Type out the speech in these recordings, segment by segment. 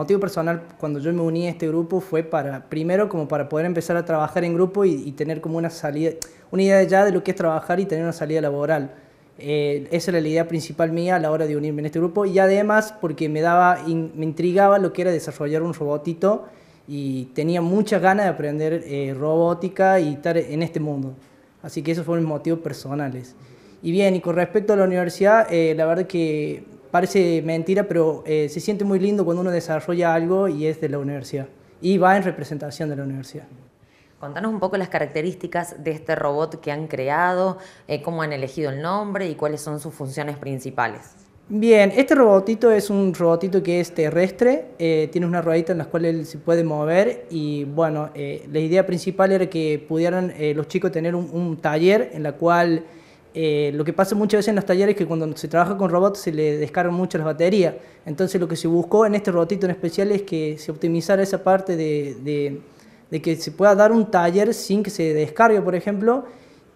motivo personal cuando yo me uní a este grupo fue para, primero, como para poder empezar a trabajar en grupo y, tener como una salida, una idea ya de lo que es trabajar y tener una salida laboral. Eh, esa era la idea principal mía a la hora de unirme en este grupo y además porque me daba, me intrigaba lo que era desarrollar un robotito y tenía muchas ganas de aprender eh, robótica y estar en este mundo. Así que esos fueron mis motivos personales. Y bien, y con respecto a la universidad, eh, la verdad que parece mentira, pero eh, se siente muy lindo cuando uno desarrolla algo y es de la universidad. Y va en representación de la universidad. Contanos un poco las características de este robot que han creado, eh, cómo han elegido el nombre y cuáles son sus funciones principales. Bien, este robotito es un robotito que es terrestre, eh, tiene una ruedita en la cual él se puede mover y bueno, la idea principal era que pudieran los chicos tener un, un taller en la cual eh, lo que pasa muchas veces en los talleres es que cuando se trabaja con robots se le descargan mucho las baterías. Entonces lo que se buscó en este robotito en especial es que se optimizara esa parte de, de, que se pueda dar un taller sin que se descargue, por ejemplo.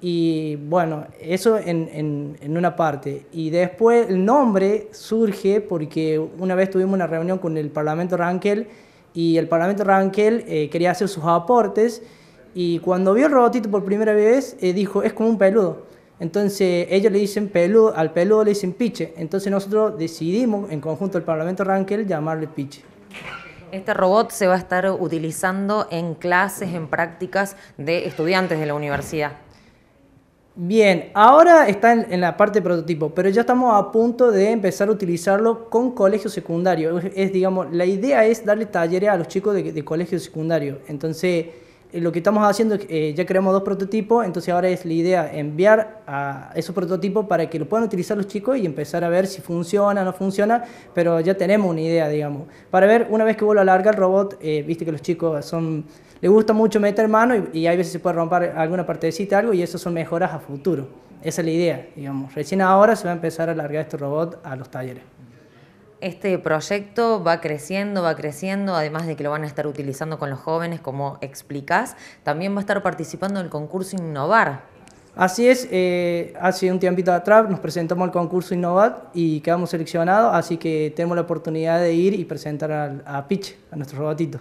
Y bueno, eso en, en, una parte. Y después el nombre surge porque una vez tuvimos una reunión con el Parlamento Rankel y el Parlamento Rankel eh, quería hacer sus aportes y cuando vio el robotito por primera vez eh, dijo, es como un peludo. Entonces ellos le dicen peludo, al peludo le dicen piche. Entonces nosotros decidimos en conjunto el Parlamento Rankel llamarle piche. Este robot se va a estar utilizando en clases, en prácticas de estudiantes de la universidad. Bien, ahora está en, la parte de prototipo, pero ya estamos a punto de empezar a utilizarlo con colegio secundario. Es, digamos, la idea es darle talleres a los chicos de, de colegio secundario. Entonces, eh, lo que estamos haciendo es eh, ya creamos dos prototipos, entonces ahora es la idea enviar a esos prototipos para que lo puedan utilizar los chicos y empezar a ver si funciona, no funciona, pero ya tenemos una idea, digamos. Para ver, una vez que vuelva a largar el robot, eh, viste que los chicos son, les gusta mucho meter mano y, hay veces se puede romper alguna partecita, algo, y eso son mejoras a futuro. Esa es la idea, digamos. Recién ahora se va a empezar a largar este robot a los talleres este proyecto va creciendo, va creciendo, además de que lo van a estar utilizando con los jóvenes, como explicas, también va a estar participando en el concurso Innovar. Así es, eh, hace un tiempito atrás nos presentamos al concurso Innovat y quedamos seleccionados, así que tenemos la oportunidad de ir y presentar a, a Pitch, a nuestro robotito.